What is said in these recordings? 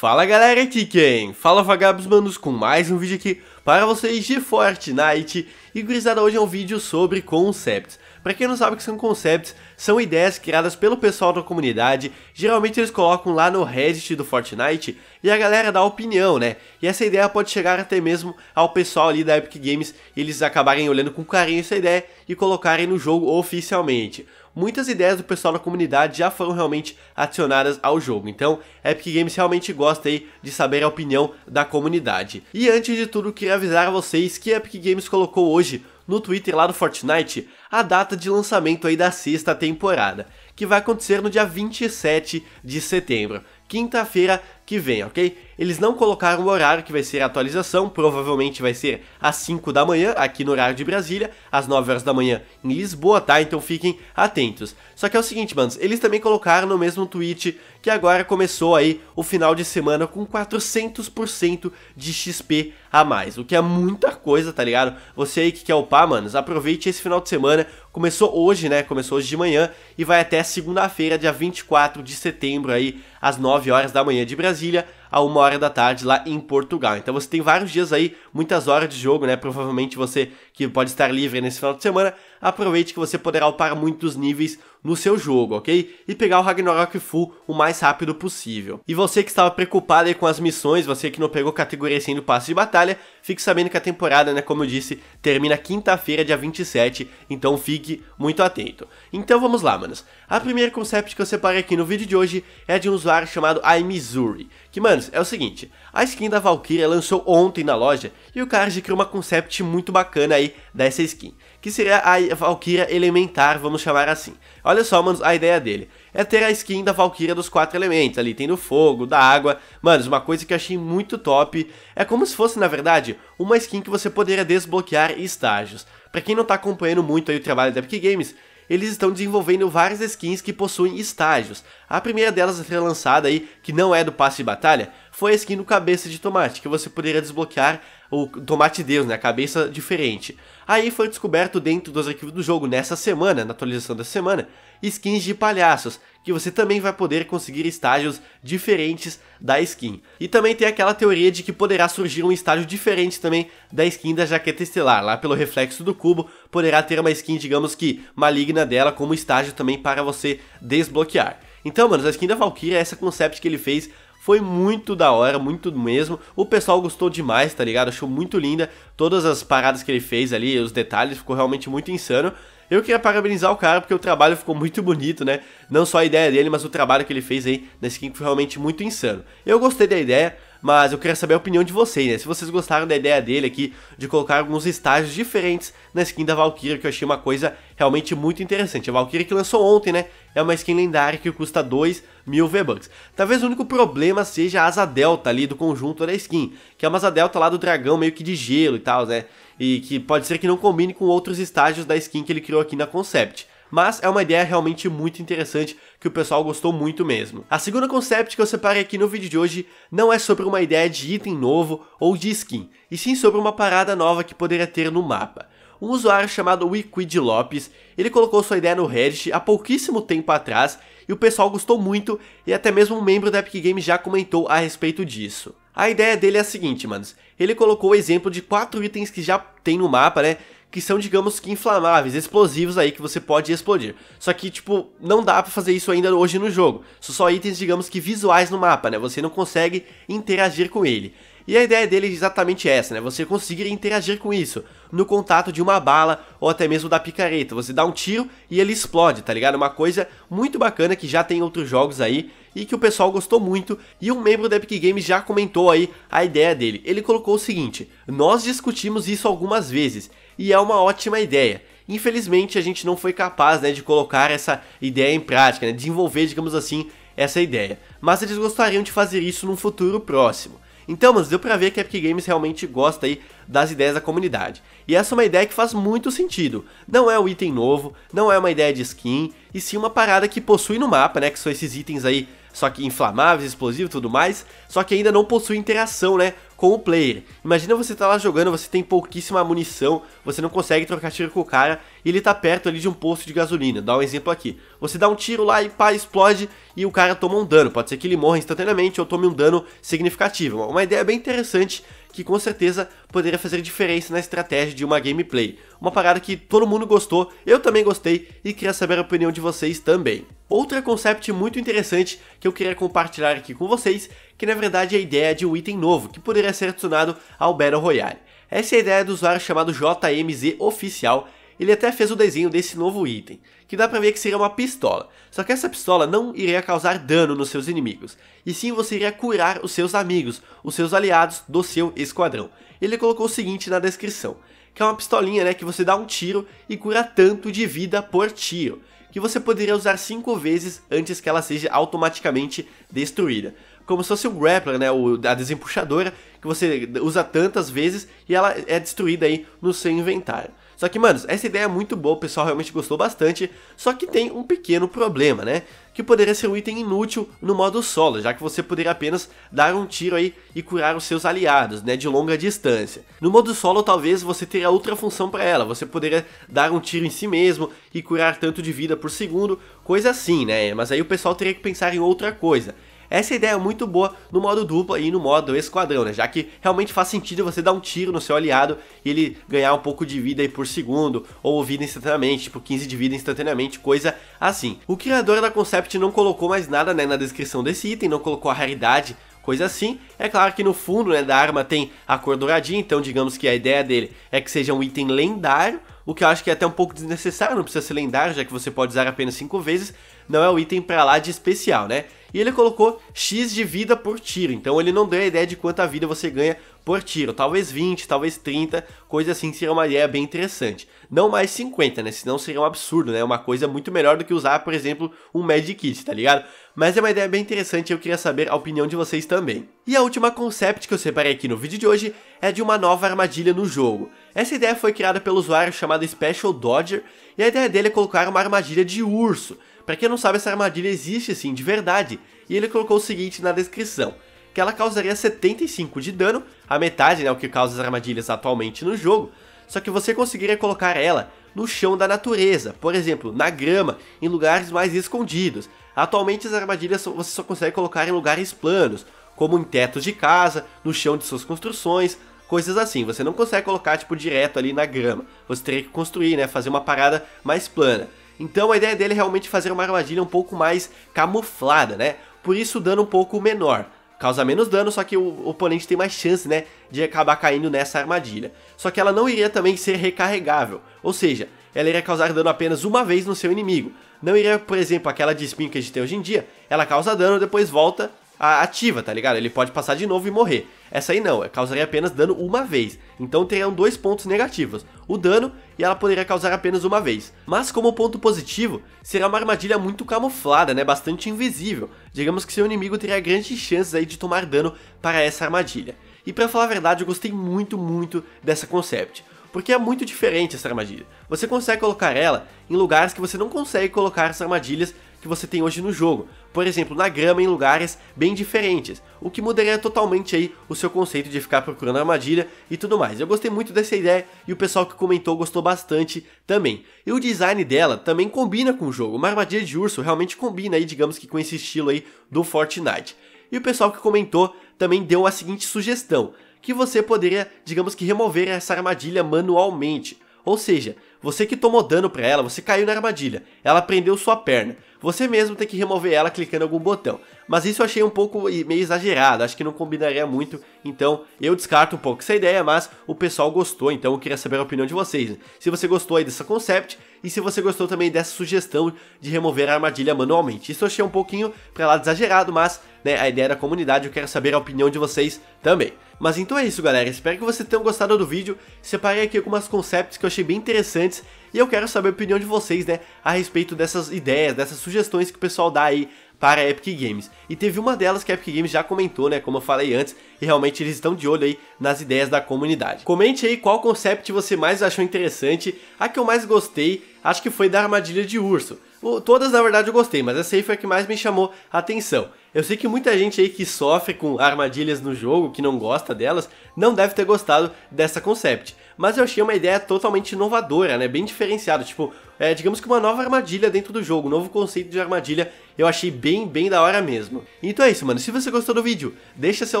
Fala galera, aqui quem? Fala vagabos manos com mais um vídeo aqui para vocês de Fortnite E gurizada, hoje é um vídeo sobre concepts para quem não sabe o que são concepts, são ideias criadas pelo pessoal da comunidade, geralmente eles colocam lá no Reddit do Fortnite e a galera dá opinião, né? E essa ideia pode chegar até mesmo ao pessoal ali da Epic Games, eles acabarem olhando com carinho essa ideia e colocarem no jogo oficialmente muitas ideias do pessoal da comunidade já foram realmente adicionadas ao jogo. Então, Epic Games realmente gosta aí de saber a opinião da comunidade. E antes de tudo, queria avisar a vocês que Epic Games colocou hoje no Twitter lá do Fortnite a data de lançamento aí da sexta temporada, que vai acontecer no dia 27 de setembro, quinta-feira, que vem, ok? Eles não colocaram o horário que vai ser a atualização, provavelmente vai ser às 5 da manhã, aqui no horário de Brasília, às 9 horas da manhã em Lisboa, tá? Então fiquem atentos. Só que é o seguinte, manos, eles também colocaram no mesmo tweet que agora começou aí o final de semana com 400% de XP a mais, o que é muita coisa, tá ligado? Você aí que quer upar, manos, aproveite esse final de semana, começou hoje, né? Começou hoje de manhã e vai até segunda-feira, dia 24 de setembro aí, às 9 horas da manhã de Brasília Brasília a uma hora da tarde lá em Portugal. Então você tem vários dias aí, muitas horas de jogo, né? Provavelmente você que pode estar livre nesse final de semana, aproveite que você poderá upar muitos níveis no seu jogo, ok? E pegar o Ragnarok Full o mais rápido possível. E você que estava preocupado aí com as missões, você que não pegou categoria sem assim do passe de batalha, fique sabendo que a temporada, né, como eu disse, termina quinta-feira, dia 27, então fique muito atento. Então vamos lá, manos. A primeira concept que eu separei aqui no vídeo de hoje é de um usuário chamado iMissouri, que, manos, é o seguinte, a skin da Valkyria lançou ontem na loja e o cara já criou uma concept muito bacana aí dessa skin que seria a Valkyria Elementar, vamos chamar assim. Olha só, mano, a ideia dele é ter a skin da Valkyria dos quatro elementos, ali tem do fogo, da água. mano, uma coisa que eu achei muito top, é como se fosse, na verdade, uma skin que você poderia desbloquear estágios. Pra quem não tá acompanhando muito aí o trabalho da Epic Games, eles estão desenvolvendo várias skins que possuem estágios. A primeira delas a ser lançada aí, que não é do passe de batalha, foi a skin do cabeça de tomate, que você poderia desbloquear o tomate Deus, né, a cabeça diferente. Aí foi descoberto dentro dos arquivos do jogo nessa semana, na atualização da semana, skins de palhaços, que você também vai poder conseguir estágios diferentes da skin. E também tem aquela teoria de que poderá surgir um estágio diferente também da skin da jaqueta estelar, lá pelo reflexo do cubo, poderá ter uma skin, digamos que maligna dela como estágio também para você desbloquear. Então, mano, a skin da Valkyria é essa concept que ele fez foi muito da hora, muito mesmo. O pessoal gostou demais, tá ligado? Achou muito linda todas as paradas que ele fez ali, os detalhes, ficou realmente muito insano. Eu queria parabenizar o cara porque o trabalho ficou muito bonito, né? Não só a ideia dele, mas o trabalho que ele fez aí na skin foi realmente muito insano. Eu gostei da ideia, mas eu queria saber a opinião de vocês, né? Se vocês gostaram da ideia dele aqui de colocar alguns estágios diferentes na skin da Valkyria, que eu achei uma coisa realmente muito interessante. A Valkyria que lançou ontem, né? É uma skin lendária que custa 2 mil V-Bucks. Talvez o único problema seja a asa delta ali do conjunto da skin, que é uma asa delta lá do dragão meio que de gelo e tal, né? E que pode ser que não combine com outros estágios da skin que ele criou aqui na Concept mas é uma ideia realmente muito interessante que o pessoal gostou muito mesmo. A segunda concept que eu separei aqui no vídeo de hoje não é sobre uma ideia de item novo ou de skin, e sim sobre uma parada nova que poderia ter no mapa um usuário chamado Wiquid Lopes, ele colocou sua ideia no Reddit há pouquíssimo tempo atrás e o pessoal gostou muito e até mesmo um membro da Epic Games já comentou a respeito disso. A ideia dele é a seguinte, manos, ele colocou o exemplo de quatro itens que já tem no mapa, né, que são, digamos que, inflamáveis, explosivos aí que você pode explodir. Só que, tipo, não dá para fazer isso ainda hoje no jogo. São só itens, digamos que, visuais no mapa, né? Você não consegue interagir com ele. E a ideia dele é exatamente essa, né? Você conseguir interagir com isso no contato de uma bala ou até mesmo da picareta. Você dá um tiro e ele explode, tá ligado? Uma coisa muito bacana que já tem outros jogos aí e que o pessoal gostou muito, e um membro da Epic Games já comentou aí a ideia dele. Ele colocou o seguinte: "Nós discutimos isso algumas vezes e é uma ótima ideia. Infelizmente a gente não foi capaz, né, de colocar essa ideia em prática, né, desenvolver, digamos assim, essa ideia. Mas eles gostariam de fazer isso num futuro próximo." Então, mas deu pra ver que a Epic Games realmente gosta aí das ideias da comunidade. E essa é uma ideia que faz muito sentido. Não é um item novo, não é uma ideia de skin, e sim uma parada que possui no mapa, né? Que são esses itens aí só que inflamáveis, explosivos e tudo mais, só que ainda não possui interação, né, com o player. Imagina você tá lá jogando, você tem pouquíssima munição, você não consegue trocar tiro com o cara e ele tá perto ali de um posto de gasolina. Dá um exemplo aqui. Você dá um tiro lá e pá, explode e o cara toma um dano. Pode ser que ele morra instantaneamente ou tome um dano significativo. Uma ideia bem interessante que com certeza poderia fazer diferença na estratégia de uma gameplay. Uma parada que todo mundo gostou, eu também gostei e queria saber a opinião de vocês também. Outra concept muito interessante que eu queria compartilhar aqui com vocês, que na verdade é a ideia de um item novo que poderia ser adicionado ao Battle Royale. Essa é a ideia do usuário chamado JMZ Oficial, ele até fez o desenho desse novo item, que dá pra ver que seria uma pistola, só que essa pistola não iria causar dano nos seus inimigos, e sim você iria curar os seus amigos, os seus aliados do seu esquadrão. Ele colocou o seguinte na descrição, que é uma pistolinha né, que você dá um tiro e cura tanto de vida por tiro, que você poderia usar 5 vezes antes que ela seja automaticamente destruída. Como se fosse o um grappler, né, a desempuxadora, que você usa tantas vezes e ela é destruída aí no seu inventário. Só que, mano, essa ideia é muito boa, o pessoal realmente gostou bastante, só que tem um pequeno problema, né? Que poderia ser um item inútil no modo solo, já que você poderia apenas dar um tiro aí e curar os seus aliados, né, de longa distância. No modo solo, talvez você teria outra função para ela, você poderia dar um tiro em si mesmo e curar tanto de vida por segundo, coisa assim, né? Mas aí o pessoal teria que pensar em outra coisa. Essa ideia é muito boa no modo dupla e no modo esquadrão, né? Já que realmente faz sentido você dar um tiro no seu aliado e ele ganhar um pouco de vida aí por segundo, ou vida instantaneamente, tipo 15 de vida instantaneamente, coisa assim. O criador da Concept não colocou mais nada né, na descrição desse item, não colocou a raridade, coisa assim. É claro que no fundo né, da arma tem a cor douradinha, então digamos que a ideia dele é que seja um item lendário, o que eu acho que é até um pouco desnecessário, não precisa ser lendário, já que você pode usar apenas 5 vezes, não é o item pra lá de especial, né? E ele colocou X de vida por tiro, então ele não deu a ideia de quanta vida você ganha por tiro, talvez 20, talvez 30, coisa assim seria uma ideia bem interessante. Não mais 50, né? Senão seria um absurdo, né? Uma coisa muito melhor do que usar, por exemplo, um Magic Kit, tá ligado? Mas é uma ideia bem interessante e eu queria saber a opinião de vocês também. E a última concept que eu separei aqui no vídeo de hoje é de uma nova armadilha no jogo. Essa ideia foi criada pelo usuário chamado Special Dodger e a ideia dele é colocar uma armadilha de urso, para quem não sabe, essa armadilha existe sim, de verdade, e ele colocou o seguinte na descrição, que ela causaria 75 de dano, a metade, né, o que causa as armadilhas atualmente no jogo, só que você conseguiria colocar ela no chão da natureza, por exemplo, na grama, em lugares mais escondidos. Atualmente as armadilhas você só consegue colocar em lugares planos, como em tetos de casa, no chão de suas construções, coisas assim. Você não consegue colocar tipo direto ali na grama. Você teria que construir, né, fazer uma parada mais plana. Então a ideia dele é realmente fazer uma armadilha um pouco mais camuflada, né? Por isso o dano um pouco menor. Causa menos dano, só que o oponente tem mais chance, né, de acabar caindo nessa armadilha. Só que ela não iria também ser recarregável, ou seja, ela iria causar dano apenas uma vez no seu inimigo. Não iria, por exemplo, aquela de espinho que a gente tem hoje em dia, ela causa dano, depois volta ativa, tá ligado? Ele pode passar de novo e morrer. Essa aí não, é causaria apenas dano uma vez. Então teriam dois pontos negativos, o dano e ela poderia causar apenas uma vez. Mas como ponto positivo, será uma armadilha muito camuflada, né, bastante invisível. Digamos que seu inimigo teria grandes chances aí de tomar dano para essa armadilha. E para falar a verdade, eu gostei muito, muito dessa concept porque é muito diferente essa armadilha. Você consegue colocar ela em lugares que você não consegue colocar as armadilhas que você tem hoje no jogo por exemplo, na grama em lugares bem diferentes, o que mudaria totalmente aí o seu conceito de ficar procurando armadilha e tudo mais. Eu gostei muito dessa ideia e o pessoal que comentou gostou bastante também. E o design dela também combina com o jogo, uma armadilha de urso realmente combina aí, digamos que com esse estilo aí do Fortnite. E o pessoal que comentou também deu a seguinte sugestão, que você poderia, digamos que remover essa armadilha manualmente. Ou seja, você que tomou dano para ela, você caiu na armadilha, ela prendeu sua perna você mesmo tem que remover ela clicando em algum botão. Mas isso eu achei um pouco meio exagerado, acho que não combinaria muito, então eu descarto um pouco essa ideia, mas o pessoal gostou, então eu queria saber a opinião de vocês. Né? Se você gostou aí dessa concept e se você gostou também dessa sugestão de remover a armadilha manualmente. Isso eu achei um pouquinho para lá exagerado, mas né, a ideia da comunidade, eu quero saber a opinião de vocês também. Mas então é isso galera, espero que vocês tenham gostado do vídeo, separei aqui algumas concepts que eu achei bem interessantes e eu quero saber a opinião de vocês, né, a respeito dessas ideias, dessas sugestões que o pessoal dá aí para a Epic Games. E teve uma delas que a Epic Games já comentou, né, como eu falei antes, e realmente eles estão de olho aí nas ideias da comunidade. Comente aí qual concept você mais achou interessante. A que eu mais gostei, acho que foi da armadilha de urso. Todas, na verdade, eu gostei, mas essa aí foi a que mais me chamou a atenção. Eu sei que muita gente aí que sofre com armadilhas no jogo, que não gosta delas, não deve ter gostado dessa concept mas eu achei uma ideia totalmente inovadora, né? Bem diferenciada, tipo, é, digamos que uma nova armadilha dentro do jogo, um novo conceito de armadilha, eu achei bem, bem da hora mesmo. Então é isso, mano, se você gostou do vídeo, deixa seu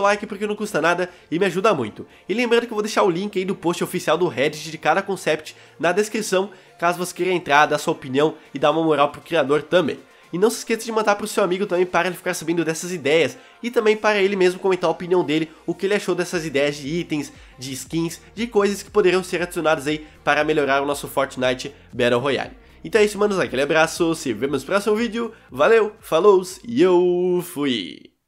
like porque não custa nada e me ajuda muito. E lembrando que eu vou deixar o link aí do post oficial do Reddit de cada concept na descrição, caso você queira entrar, dar sua opinião e dar uma moral pro criador também. E não se esqueça de mandar para o seu amigo também para ele ficar sabendo dessas ideias e também para ele mesmo comentar a opinião dele, o que ele achou dessas ideias de itens, de skins, de coisas que poderiam ser adicionadas aí para melhorar o nosso Fortnite Battle Royale. Então é isso, manos, aquele abraço, se vemos no próximo vídeo, valeu, falou e eu fui!